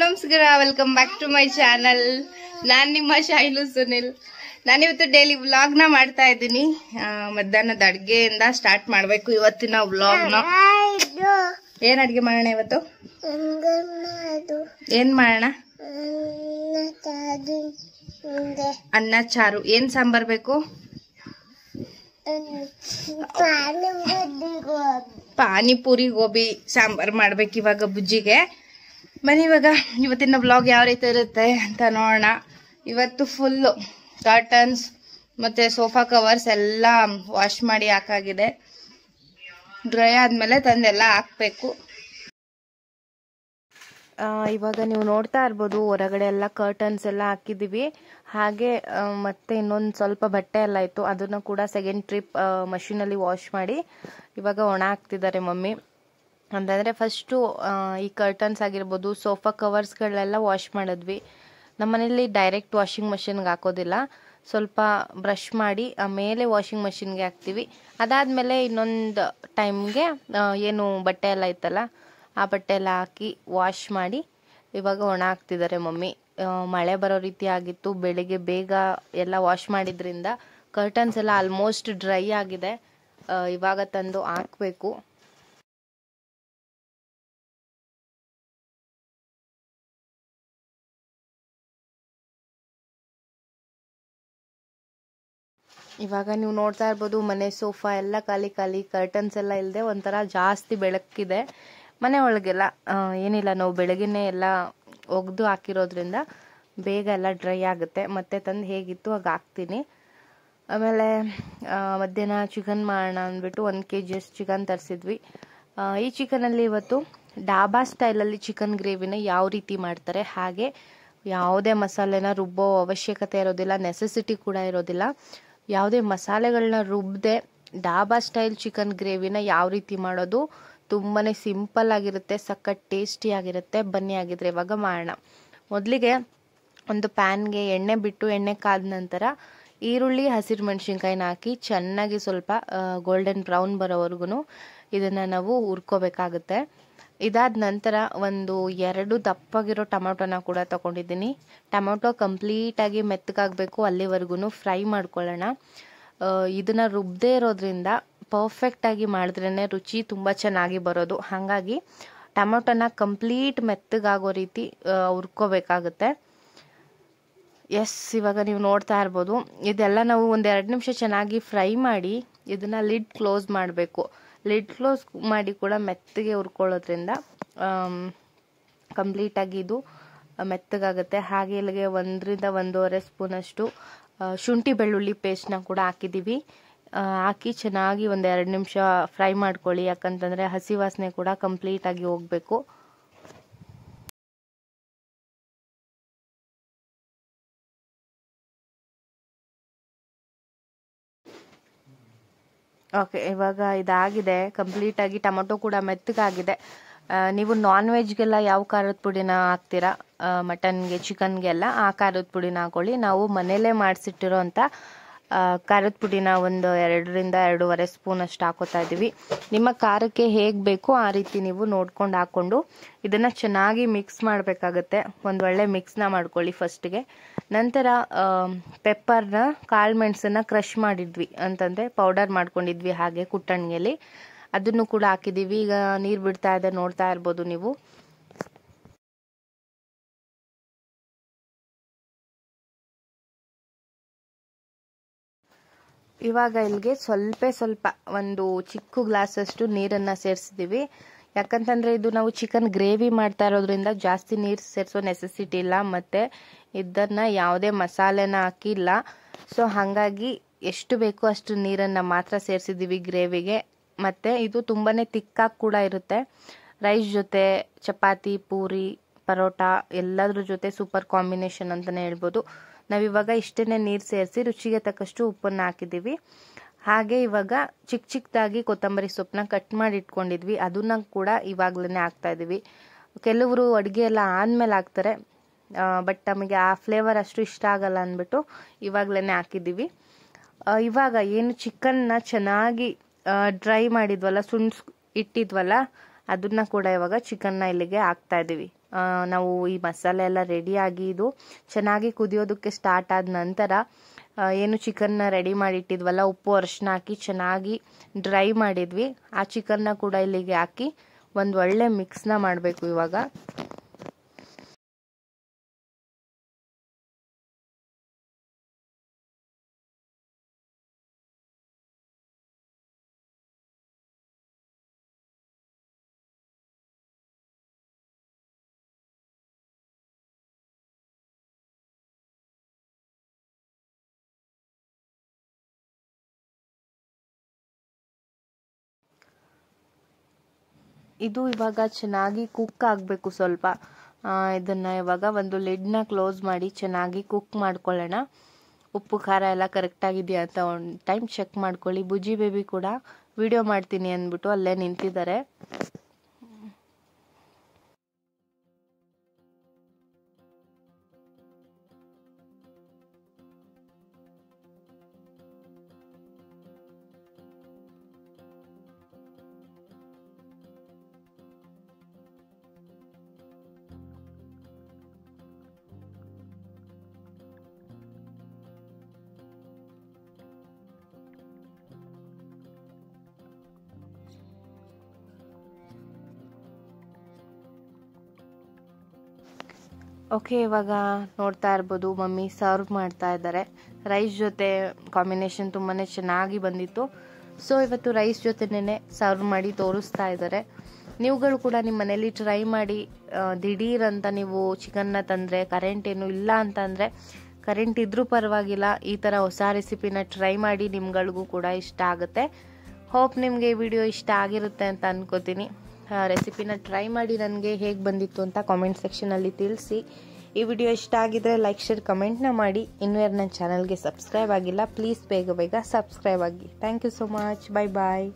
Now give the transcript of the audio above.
ನಮಸ್ಕಾರ welcome back to my channel ನಾನು ನಿಮ್ಮ ಶೈಲು ಸುನಿಲ್ ನಾನಿವತ್ತು ಡೈಲಿ ವ್ಲಾಗ್ನ ಮಾಡ್ತಾ ಇದ್ದೀನಿ ಮಧ್ಯಾಹ್ನದ ಅಡುಗೆಯಿಂದ ಸ್ಟಾರ್ಟ್ ಮಾಡಬೇಕು ಇವತ್ತಿನ ವ್ಲಾಗ್ನ ಏನು ಅಡುಗೆ ಮಾಡೋಣ ಇವತ್ತು ಏನು ಮಾಡೋಣ ಅನ್ನ ಚಾರು ಏನು ಸಾಂಬಾರು ಬೇಕು ಪಾನಿಪುರಿ ಗೋಬಿ ಸಾಂಬಾರು ಮಾಡ್ಬೇಕು ಇವಾಗ ಬುಜ್ಜಿಗೆ ಬನ್ನಿ ಇವಾಗ ಇವತ್ತಿನ ಬ್ಲಾಗ್ ಯಾವ ರೀತಿ ಇರುತ್ತೆ ಅಂತ ನೋಡೋಣ ಇವತ್ತು ಫುಲ್ಲು ಕರ್ಟನ್ಸ್ ಮತ್ತು ಸೋಫಾ ಕವರ್ಸ್ ಎಲ್ಲ ವಾಶ್ ಮಾಡಿ ಹಾಕಾಗಿದೆ ಡ್ರೈ ಆದಮೇಲೆ ತಂದೆಲ್ಲ ಹಾಕಬೇಕು ಇವಾಗ ನೀವು ನೋಡ್ತಾ ಇರ್ಬೋದು ಹೊರಗಡೆ ಎಲ್ಲ ಕರ್ಟನ್ಸ್ ಎಲ್ಲ ಹಾಕಿದ್ದೀವಿ ಹಾಗೆ ಮತ್ತೆ ಇನ್ನೊಂದು ಸ್ವಲ್ಪ ಬಟ್ಟೆ ಎಲ್ಲ ಇತ್ತು ಅದನ್ನು ಕೂಡ ಸೆಕೆಂಡ್ ಟ್ರಿಪ್ ಮಷೀನಲ್ಲಿ ವಾಶ್ ಮಾಡಿ ಇವಾಗ ಒಣ ಹಾಕ್ತಿದ್ದಾರೆ ಮಮ್ಮಿ ಅಂತಂದರೆ ಫಸ್ಟು ಈ ಕರ್ಟನ್ಸ್ ಆಗಿರ್ಬೋದು ಸೋಫಾ ಕವರ್ಸ್ಗಳೆಲ್ಲ ವಾಶ್ ಮಾಡಿದ್ವಿ ನಮ್ಮನೇಲಿ ಡೈರೆಕ್ಟ್ ವಾಷಿಂಗ್ ಮಷಿನ್ಗೆ ಹಾಕೋದಿಲ್ಲ ಸ್ವಲ್ಪ ಬ್ರಷ್ ಮಾಡಿ ಆಮೇಲೆ ವಾಷಿಂಗ್ ಮಷಿನ್ಗೆ ಹಾಕ್ತೀವಿ ಅದಾದಮೇಲೆ ಇನ್ನೊಂದು ಟೈಮ್ಗೆ ಏನು ಬಟ್ಟೆ ಎಲ್ಲ ಇತ್ತಲ್ಲ ಆ ಬಟ್ಟೆ ಎಲ್ಲ ಹಾಕಿ ವಾಶ್ ಮಾಡಿ ಇವಾಗ ಒಣ ಹಾಕ್ತಿದ್ದಾರೆ ಮಮ್ಮಿ ಮಳೆ ಬರೋ ರೀತಿ ಆಗಿತ್ತು ಬೆಳಿಗ್ಗೆ ಬೇಗ ಎಲ್ಲ ವಾಶ್ ಮಾಡಿದ್ರಿಂದ ಕರ್ಟನ್ಸ್ ಎಲ್ಲ ಆಲ್ಮೋಸ್ಟ್ ಡ್ರೈ ಆಗಿದೆ ಇವಾಗ ತಂದು ಹಾಕಬೇಕು ಇವಾಗ ನೀವು ನೋಡ್ತಾ ಇರ್ಬೋದು ಮನೆ ಸೋಫಾ ಎಲ್ಲ ಖಾಲಿ ಖಾಲಿ ಕರ್ಟನ್ಸ್ ಎಲ್ಲ ಇಲ್ಲದೆ ಒಂಥರ ಜಾಸ್ತಿ ಬೆಳಕಿದೆ ಮನೆ ಒಳಗೆಲ್ಲ ಏನಿಲ್ಲ ನಾವು ಬೆಳಗ್ಗೆ ಎಲ್ಲ ಒಗೆದು ಹಾಕಿರೋದ್ರಿಂದ ಬೇಗ ಎಲ್ಲ ಡ್ರೈ ಆಗುತ್ತೆ ಮತ್ತೆ ತಂದು ಹೇಗಿತ್ತು ಹಾಗೆ ಹಾಕ್ತೀನಿ ಆಮೇಲೆ ಮಧ್ಯಾಹ್ನ ಚಿಕನ್ ಮಾಡೋಣ ಅಂದ್ಬಿಟ್ಟು ಒಂದು ಕೆ ಅಷ್ಟು ಚಿಕನ್ ತರಿಸಿದ್ವಿ ಈ ಚಿಕನಲ್ಲಿ ಇವತ್ತು ಡಾಬಾ ಸ್ಟೈಲಲ್ಲಿ ಚಿಕನ್ ಗ್ರೇವಿನ ಯಾವ ರೀತಿ ಮಾಡ್ತಾರೆ ಹಾಗೆ ಯಾವುದೇ ಮಸಾಲೆನ ರುಬ್ಬೋ ಅವಶ್ಯಕತೆ ಇರೋದಿಲ್ಲ ನೆಸೆಸಿಟಿ ಕೂಡ ಇರೋದಿಲ್ಲ ಯಾವುದೇ ಮಸಾಲೆಗಳನ್ನ ರುಬ್ಬದೆ ಡಾಬಾ ಸ್ಟೈಲ್ ಚಿಕನ್ ಗ್ರೇವಿನ ಯಾವ ರೀತಿ ಮಾಡೋದು ತುಂಬಾ ಸಿಂಪಲ್ ಆಗಿರುತ್ತೆ ಸಖತ್ ಆಗಿರುತ್ತೆ ಬನ್ನಿ ಆಗಿದ್ರೆ ಇವಾಗ ಮಾಡೋಣ ಮೊದಲಿಗೆ ಒಂದು ಪ್ಯಾನ್ಗೆ ಎಣ್ಣೆ ಬಿಟ್ಟು ಎಣ್ಣೆ ಕಾದ ನಂತರ ಈರುಳ್ಳಿ ಹಸಿರು ಮೆಣಸಿನ್ಕಾಯಿನ ಹಾಕಿ ಚೆನ್ನಾಗಿ ಸ್ವಲ್ಪ ಗೋಲ್ಡನ್ ಬ್ರೌನ್ ಬರೋವರೆಗೂ ಇದನ್ನು ನಾವು ಹುರ್ಕೋಬೇಕಾಗುತ್ತೆ ಇದಾದ ನಂತರ ಒಂದು ಎರಡು ದಪ್ಪಾಗಿರೋ ಟೊಮೊಟೊನ ಕೂಡ ತಗೊಂಡಿದ್ದೀನಿ ಟೊಮೊಟೊ ಕಂಪ್ಲೀಟಾಗಿ ಮೆತ್ತಗಾಗಬೇಕು ಅಲ್ಲಿವರೆಗೂ ಫ್ರೈ ಮಾಡ್ಕೊಳ್ಳೋಣ ಇದನ್ನು ರುಬ್ಬದೇ ಇರೋದ್ರಿಂದ ಪರ್ಫೆಕ್ಟಾಗಿ ಮಾಡಿದ್ರೇ ರುಚಿ ತುಂಬ ಚೆನ್ನಾಗಿ ಬರೋದು ಹಾಗಾಗಿ ಟೊಮೊಟೊನ ಕಂಪ್ಲೀಟ್ ಮೆತ್ತಗಾಗೋ ರೀತಿ ಹುರ್ಕೋಬೇಕಾಗುತ್ತೆ ಎಸ್ ಇವಾಗ ನೀವು ನೋಡ್ತಾ ಇರ್ಬೋದು ಇದೆಲ್ಲ ನಾವು ಒಂದು ಎರಡು ನಿಮಿಷ ಚೆನ್ನಾಗಿ ಫ್ರೈ ಮಾಡಿ ಇದನ್ನು ಲಿಡ್ ಕ್ಲೋಸ್ ಮಾಡಬೇಕು ಲಿಡ್ ಕ್ಲೋಸ್ ಮಾಡಿ ಕೂಡ ಮೆತ್ತಗೆ ಹುರ್ಕೊಳ್ಳೋದ್ರಿಂದ ಕಂಪ್ಲೀಟಾಗಿ ಇದು ಮೆತ್ತಗಾಗುತ್ತೆ ಹಾಗೆ ಇಲ್ಲಿಗೆ ಒಂದರಿಂದ ಒಂದೂವರೆ ಸ್ಪೂನಷ್ಟು ಶುಂಠಿ ಬೆಳ್ಳುಳ್ಳಿ ಪೇಸ್ಟ್ನ ಕೂಡ ಹಾಕಿದ್ದೀವಿ ಹಾಕಿ ಚೆನ್ನಾಗಿ ಒಂದು ಎರಡು ನಿಮಿಷ ಫ್ರೈ ಮಾಡ್ಕೊಳ್ಳಿ ಯಾಕಂತಂದರೆ ಹಸಿ ವಾಸನೆ ಕೂಡ ಕಂಪ್ಲೀಟಾಗಿ ಹೋಗಬೇಕು ಓಕೆ ಇವಾಗ ಇದಾಗಿದೆ ಕಂಪ್ಲೀಟಾಗಿ ಟೊಮೊಟೊ ಕೂಡ ಮೆತ್ತಗಾಗಿದೆ ನೀವು ನಾನ್ ವೆಜ್ಗೆಲ್ಲ ಯಾವ ಖಾರದ ಪುಡಿನ ಹಾಕ್ತೀರಾ ಮಟನ್ಗೆ ಚಿಕನ್ಗೆಲ್ಲ ಆ ಖಾರದ ಪುಡಿನ ಹಾಕೊಳ್ಳಿ ನಾವು ಮನೆಯಲ್ಲೇ ಮಾಡಿಸಿಟ್ಟಿರೋಂಥ ಖಾರದ ಪುಡಿನ ಒಂದು ಎರಡರಿಂದ ಎರಡೂವರೆ ಸ್ಪೂನ್ ಅಷ್ಟು ಹಾಕೋತಾ ಇದ್ದೀವಿ ನಿಮ್ಮ ಖಾರಕ್ಕೆ ಹೇಗೆ ಬೇಕು ಆ ರೀತಿ ನೀವು ನೋಡ್ಕೊಂಡು ಹಾಕ್ಕೊಂಡು ಇದನ್ನು ಚೆನ್ನಾಗಿ ಮಿಕ್ಸ್ ಮಾಡಬೇಕಾಗತ್ತೆ ಒಂದು ಒಳ್ಳೆ ಮಿಕ್ಸ್ನ ಮಾಡ್ಕೊಳ್ಳಿ ಫಸ್ಟಿಗೆ ನಂತರ ಪೆಪ್ಪರ್ನ ಕಾಳು ಮೆಣಸನ್ನು ಕ್ರಶ್ ಮಾಡಿದ್ವಿ ಅಂತಂದರೆ ಪೌಡರ್ ಮಾಡ್ಕೊಂಡಿದ್ವಿ ಹಾಗೆ ಕುಟ್ಟಣಿಯಲ್ಲಿ ಅದನ್ನು ಕೂಡ ಹಾಕಿದ್ದೀವಿ ಈಗ ನೀರು ಬಿಡ್ತಾ ಇದೆ ನೋಡ್ತಾ ಇರ್ಬೋದು ನೀವು ಇವಾಗ ಇಲ್ಲಿಗೆ ಸ್ವಲ್ಪ ಸ್ವಲ್ಪ ಒಂದು ಚಿಕ್ಕ ಗ್ಲಾಸಷ್ಟು ನೀರನ್ನು ಸೇರಿಸಿದ್ದೀವಿ ಯಾಕಂತಂದರೆ ಇದು ನಾವು ಚಿಕನ್ ಗ್ರೇವಿ ಮಾಡ್ತಾ ಇರೋದ್ರಿಂದ ಜಾಸ್ತಿ ನೀರು ಸೇರಿಸೋ ನೆಸೆಸಿಟಿ ಇಲ್ಲ ಮತ್ತು ಇದನ್ನು ಯಾವುದೇ ಮಸಾಲೆನ ಹಾಕಿಲ್ಲ ಸೊ ಹಾಗಾಗಿ ಎಷ್ಟು ಬೇಕೋ ಅಷ್ಟು ನೀರನ್ನು ಮಾತ್ರ ಸೇರಿಸಿದ್ದೀವಿ ಗ್ರೇವಿಗೆ ಮತ್ತು ಇದು ತುಂಬಾ ತಿಕ್ಕಾಗಿ ಕೂಡ ಇರುತ್ತೆ ರೈಸ್ ಜೊತೆ ಚಪಾತಿ ಪೂರಿ ಪರೋಟ ಎಲ್ಲದ್ರ ಜೊತೆ ಸೂಪರ್ ಕಾಂಬಿನೇಷನ್ ಅಂತಲೇ ಹೇಳ್ಬೋದು ನಾವಿವಾಗ ಇಷ್ಟನ್ನೇ ನೀರು ಸೇರಿಸಿ ರುಚಿಗೆ ತಕ್ಕಷ್ಟು ಉಪ್ಪನ್ನು ಹಾಕಿದ್ದೀವಿ ಹಾಗೆ ಇವಾಗ ಚಿಕ್ಕ ಚಿಕ್ಕದಾಗಿ ಕೊತ್ತಂಬರಿ ಸೊಪ್ಪನ್ನ ಕಟ್ ಮಾಡಿ ಇಟ್ಕೊಂಡಿದ್ವಿ ಅದನ್ನ ಕೂಡ ಇವಾಗಲೇ ಹಾಕ್ತಾ ಇದ್ದೀವಿ ಕೆಲವರು ಅಡುಗೆ ಎಲ್ಲ ಆದಮೇಲೆ ಹಾಕ್ತಾರೆ ಬಟ್ ನಮಗೆ ಆ ಫ್ಲೇವರ್ ಅಷ್ಟು ಇಷ್ಟ ಆಗಲ್ಲ ಅಂದ್ಬಿಟ್ಟು ಇವಾಗಲೇ ಹಾಕಿದ್ದೀವಿ ಇವಾಗ ಏನು ಚಿಕನ್ನ ಚೆನ್ನಾಗಿ ಡ್ರೈ ಮಾಡಿದ್ವಲ್ಲ ಸುಣ್ಸ್ ಇಟ್ಟಿದ್ವಲ್ಲ ಅದನ್ನ ಕೂಡ ಇವಾಗ ಚಿಕನ್ನ ಇಲ್ಲಿಗೆ ಹಾಕ್ತಾ ಇದ್ದೀವಿ ನಾವು ಈ ಮಸಾಲೆ ಎಲ್ಲ ರೆಡಿಯಾಗಿ ಇದು ಚೆನ್ನಾಗಿ ಕುದಿಯೋದಕ್ಕೆ ಸ್ಟಾರ್ಟ್ ಆದ ನಂತರ ಏನು ಚಿಕನ್ನ ರೆಡಿ ಮಾಡಿಟ್ಟಿದ್ವಲ್ಲ ಉಪ್ಪು ಅರಿಶಿನ ಹಾಕಿ ಚೆನ್ನಾಗಿ ಡ್ರೈ ಮಾಡಿದ್ವಿ ಆ ಚಿಕನ್ನ ಕೂಡ ಇಲ್ಲಿಗೆ ಹಾಕಿ ಒಂದು ಒಳ್ಳೆ ಮಿಕ್ಸ್ನ ಮಾಡಬೇಕು ಇವಾಗ ಇದು ಇವಾಗ ಚೆನ್ನಾಗಿ ಕುಕ್ ಆಗಬೇಕು ಸ್ವಲ್ಪ ಇದನ್ನು ಇವಾಗ ಒಂದು ಲಿಡ್ನ ಕ್ಲೋಸ್ ಮಾಡಿ ಚೆನ್ನಾಗಿ ಕುಕ್ ಮಾಡ್ಕೊಳ್ಳೋಣ ಉಪ್ಪು ಖಾರ ಎಲ್ಲ ಕರೆಕ್ಟಾಗಿದೆಯಾ ಅಂತ ಒಂದು ಟೈಮ್ ಚೆಕ್ ಮಾಡ್ಕೊಳ್ಳಿ ಬುಜ್ಜಿ ಬೇಬಿ ಕೂಡ ವಿಡಿಯೋ ಮಾಡ್ತೀನಿ ಅಂದ್ಬಿಟ್ಟು ಅಲ್ಲೇ ನಿಂತಿದ್ದಾರೆ ಓಕೆ ಇವಾಗ ನೋಡ್ತಾ ಇರ್ಬೋದು ಮಮ್ಮಿ ಸರ್ವ್ ಮಾಡ್ತಾ ಇದ್ದಾರೆ ರೈಸ್ ಜೊತೆ ಕಾಂಬಿನೇಷನ್ ತುಂಬಾ ಚೆನ್ನಾಗಿ ಬಂದಿತ್ತು ಸೊ ಇವತ್ತು ರೈಸ್ ಜೊತೆನೇ ಸರ್ವ್ ಮಾಡಿ ತೋರಿಸ್ತಾ ಇದ್ದಾರೆ ನೀವುಗಳು ಕೂಡ ನಿಮ್ಮ ಮನೇಲಿ ಟ್ರೈ ಮಾಡಿ ದಿಢೀರಂತ ಅಂತ ನೀವು ಚಿಕನ್ನ ತಂದರೆ ಕರೆಂಟ್ ಏನು ಇಲ್ಲ ಅಂತಂದರೆ ಕರೆಂಟ್ ಇದ್ರೂ ಪರವಾಗಿಲ್ಲ ಈ ಥರ ಹೊಸ ರೆಸಿಪಿನ ಟ್ರೈ ಮಾಡಿ ನಿಮ್ಗಳಿಗೂ ಕೂಡ ಇಷ್ಟ ಆಗುತ್ತೆ ಹೋಪ್ ನಿಮಗೆ ಈ ವಿಡಿಯೋ ಇಷ್ಟ ಆಗಿರುತ್ತೆ ಅಂತ ಅನ್ಕೋತೀನಿ ರೆಸಿಪಿನ ಟ್ರೈ ಮಾಡಿ ನನಗೆ ಹೇಗೆ ಬಂದಿತ್ತು ಅಂತ ಕಾಮೆಂಟ್ ಸೆಕ್ಷನಲ್ಲಿ ತಿಳಿಸಿ ಈ ವಿಡಿಯೋ ಇಷ್ಟ ಆಗಿದ್ರೆ ಲೈಕ್ ಶೇರ್ ಕಮೆಂಟ್ನ ಮಾಡಿ ಇನ್ನೂ ಯಾರು ನನ್ನ ಚಾನಲ್ಗೆ ಸಬ್ಸ್ಕ್ರೈಬ್ ಆಗಿಲ್ಲ ಪ್ಲೀಸ್ ಬೇಗ ಬೇಗ ಸಬ್ಸ್ಕ್ರೈಬ್ ಆಗಿ thank you so much bye bye